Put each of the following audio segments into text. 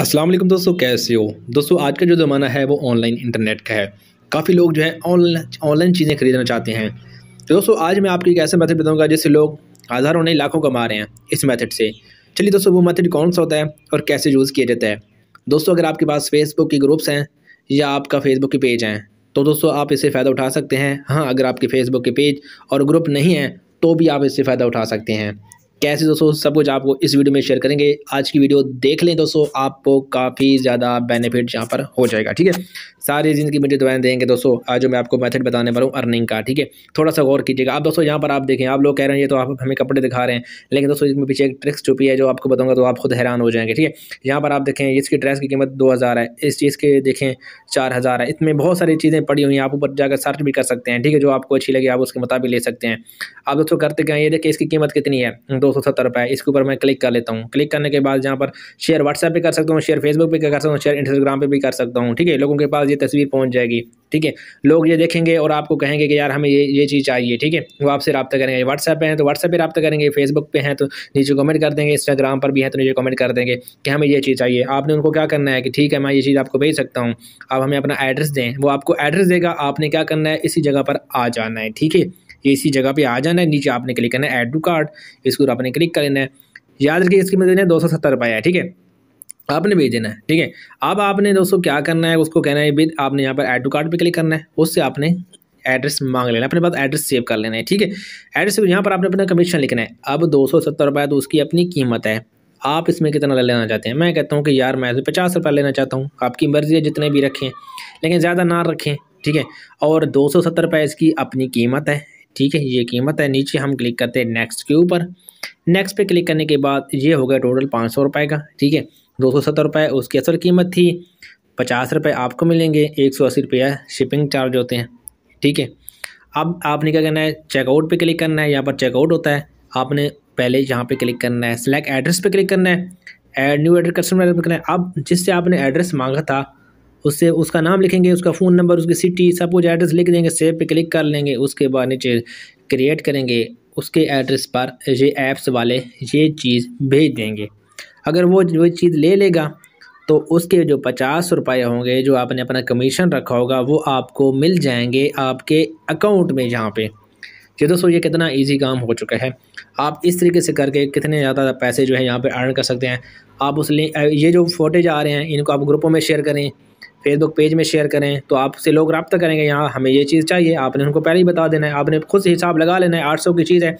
अस्सलाम वालेकुम दोस्तों कैसे हो दोस्तों आज का जो ज़माना है वो ऑनलाइन इंटरनेट का है काफ़ी लोग जो है ऑनलाइन ऑनलाइन चीज़ें खरीदना चाहते हैं तो दोस्तों आज मैं आपको एक ऐसा मेथड बताऊंगा जिससे लोग हज़ारों नहीं लाखों कमा रहे हैं इस मेथड से चलिए दोस्तों वो मेथड कौन सा होता है और कैसे यूज़ किया जाता है दोस्तों अगर आपके पास फेसबुक के ग्रुप्स हैं या आपका फेसबुक के पेज हैं तो दोस्तों आप इससे फ़ायदा उठा सकते हैं हाँ अगर आपके फेसबुक के पेज और ग्रुप नहीं हैं तो भी आप इससे फ़ायदा उठा सकते हैं कैसे दोस्तों सब कुछ आपको इस वीडियो में शेयर करेंगे आज की वीडियो देख लें दोस्तों आपको काफ़ी ज़्यादा बेनिफिट यहाँ पर हो जाएगा ठीक है सारी ज़िंदगी मुझे दवाएं देंगे दोस्तों आज जो मैं आपको मेथड बताने वाला हूँ अर्निंग का ठीक है थोड़ा सा गौर कीजिएगा आप दोस्तों यहाँ पर आप देखें आप लोग कह रहे हैं ये तो आप हमें कपड़े दिखा रहे हैं लेकिन दोस्तों इसमें पीछे एक ट्रिक्स छुपी है जो आपको बताऊँगा तो आप खुद हैरान हो जाएंगे ठीक है यहाँ पर आप देखें इसकी ड्रेस की कीमत दो है इस चीज़ के देखें चार है इसमें बहुत सारी चीज़ें पड़ी हुई हैं आप ऊपर जाकर सर्च भी कर सकते हैं ठीक है जो आपको अच्छी लगी आप उसके मुताबिक ले सकते हैं आप दोस्तों करते क्या ये देखिए इसकी कीमत कितनी है दो सौ सत्तर रुपये इसके ऊपर मैं क्लिक कर लेता हूँ क्लिक करने के बाद यहाँ पर शेयर व्हाट्सएप पे कर सकता हूँ शेयर फेसबुक पे कर सकता हूँ शेयर इंस्टाग्राम पे भी कर सकता हूँ ठीक है लोगों के पास ये तस्वीर पहुँच जाएगी ठीक है लोग ये देखेंगे और आपको कहेंगे कि यार हमें ये ये चीज़ चाहिए ठीक है वो आपसे रब्ता करेंगे व्हाट्सएप पर हैं तो व्हाट्सएप पर रब्ता करेंगे फेसबुक पर हैं तो नीचे कमेंट कर देंगे इंस्टाग्राम पर भी हैं तो नीचे कमेंट कर देंगे कि हमें ये चीज़ चाहिए आपने उनको क्या करना है कि ठीक है मैं ये चीज़ आपको भेज सकता हूँ आप हमें अपना एड्रेस दें वो आपको एड्रेस देगा आपने क्या करना है इसी जगह पर आ जाना है ठीक है ये इसी जगह पे आ जाना है नीचे आपने क्लिक करना है ऐड टू कार्ड इसको आपने क्लिक कर लेना है याद रखिए इसकी में देना है दो सौ सत्तर रुपये है ठीक है आपने भेज देना है ठीक है अब आपने दोस्तों क्या करना है उसको कहना है आपने यहाँ पर ऐड टू कार्ड पर क्लिक करना है उससे आपने एड्रेस मांग लेना अपने पास एड्रेस सेव कर लेना है ठीक है एड्रेस यहाँ पर आपने अपना कमीशन लिखना है अब दो सौ सत्तर रुपये तो उसकी अपनी कीमत है आप इसमें कितना लेना चाहते हैं मैं कहता हूँ कि यार मैं तो पचास रुपये लेना चाहता हूँ आपकी मर्ज़ी है जितने भी रखें लेकिन ज़्यादा ना रखें ठीक है और दो सौ सत्तर रुपये इसकी अपनी कीमत है ठीक है ये कीमत है नीचे हम क्लिक करते हैं नेक्स्ट के ऊपर नेक्स्ट पे क्लिक करने के बाद ये हो गया टोटल पाँच सौ रुपये का ठीक है दो सौ सत्तर रुपये उसकी असल कीमत थी पचास रुपये आपको मिलेंगे एक सौ अस्सी रुपया शिपिंग चार्ज होते हैं ठीक है अब आपने क्या करना है चेकआउट पर क्लिक करना है यहाँ पर चेकआउट होता है आपने पहले यहाँ पर क्लिक करना है सिलेक्ट एड्रेस पर क्लिक करना है एड न्यू एड्रेस कस्टमर पे करना है अब जिससे आपने एड्रेस मांगा था उससे उसका नाम लिखेंगे उसका फ़ोन नंबर उसकी सिटी सब कुछ एड्रेस लिख देंगे सेव पे क्लिक कर लेंगे उसके बाद नीचे क्रिएट करेंगे उसके एड्रेस पर ये ऐप्स वाले ये चीज़ भेज देंगे अगर वो वो चीज़ ले लेगा तो उसके जो पचास रुपये होंगे जो आपने अपना कमीशन रखा होगा वो आपको मिल जाएंगे आपके अकाउंट में यहाँ पर जी दोस्तों ये कितना इजी काम हो चुका है आप इस तरीके से करके कितने ज़्यादा पैसे जो है यहाँ पे अर्न कर सकते हैं आप उस ये जो फोटेज आ रहे हैं इनको आप ग्रुपों में शेयर करें फेसबुक पेज में शेयर करें तो आपसे लोग रब्ता करेंगे यहाँ हमें ये चीज़ चाहिए आपने उनको पहले ही बता देना है आपने खुद से हिसाब लगा लेना है आठ सौ की चीज़ है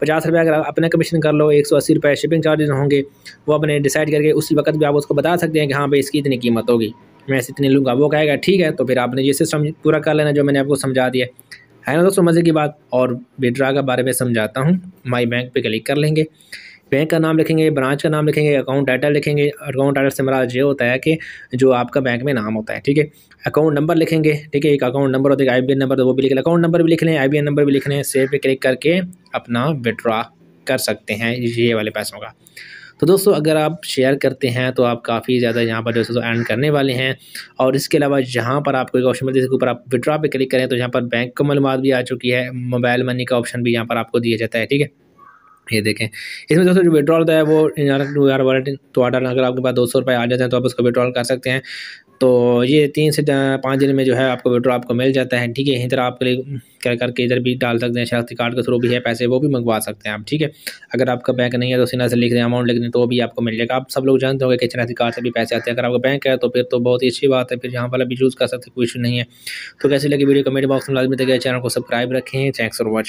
पचास रुपये अगर अपने कमीशन कर लो एक सौ अस्सी रुपये शिपिंग चार्जेज होंगे वो अपने डिसाइड करके उसी वक्त भी आप उसको बता सकते हैं कि हाँ भाई इसकी इतनी कीमत होगी मैं ऐसे इतनी लूँगा वो कहेगा ठीक है तो फिर आपने ये सिस्टम पूरा कर लेना जो मैंने आपको समझा दिया है ना दोस्तों मज़े की बात और विड्रा के बारे में समझाता हूँ माई बैंक पर क्लिक कर लेंगे बैंक का नाम लिखेंगे ब्रांच का नाम लिखेंगे अकाउंट डाटा लिखेंगे अकाउंट डाटा से मेरा ये होता है कि जो आपका बैंक में नाम होता है ठीक है अकाउंट नंबर लिखेंगे ठीक है एक अकाउंट नंबर होता है आई नंबर तो वो भी लिख लें अकाउंट नंबर भी लिख लें आई नंबर भी लिख लें सेव पे क्लिक करके अपना विड्रॉ कर सकते हैं ये वाले पैसों का तो दोस्तों अगर आप शेयर करते हैं तो आप काफ़ी ज़्यादा यहाँ पर जो है करने वाले हैं और इसके अलावा जहाँ पर आपको एक ऑप्शन मिलती है जिसके ऊपर आप विड्रॉ पे क्लिक करें तो यहाँ पर बैंक को मालूम भी आ चुकी है मोबाइल मनी का ऑप्शन भी यहाँ पर आपको दिया जाता है ठीक है ये देखें इसमें दोस्तों जो विड्रॉल होता है वो यार वॉलेट तो आर्डर अगर आपके पास दो सौ रुपये आ जाते हैं तो आप उसको विड्रॉल कर सकते हैं तो ये तीन से पाँच दिन में जो है आपको विड्रॉ आपको मिल जाता है ठीक है इधर आपके लिए कर करके इधर भी डाल सकते हैं शख्ती कार्ड के थ्रू भी है पैसे वो भी मंगवा सकते हैं आप ठीक है अगर आपका बैंक नहीं है तो सीना से लिख दें अमाउंट लिख दें तो भी आपको मिल जाएगा आप सब लोग जानते होंगे कि शनाख्ती कार्ड से भी पैसे आते हैं अगर आपका बैंक है तो फिर तो बहुत ही अच्छी बात है फिर यहाँ वाला भी यूज़ कर सकते कोई इशू नहीं है तो कैसे लगे वीडियो कमेंट बॉक्स में लाजमी देखिए चैनल को सब्सक्राइब रखें थैंक्स फॉर वॉचिंग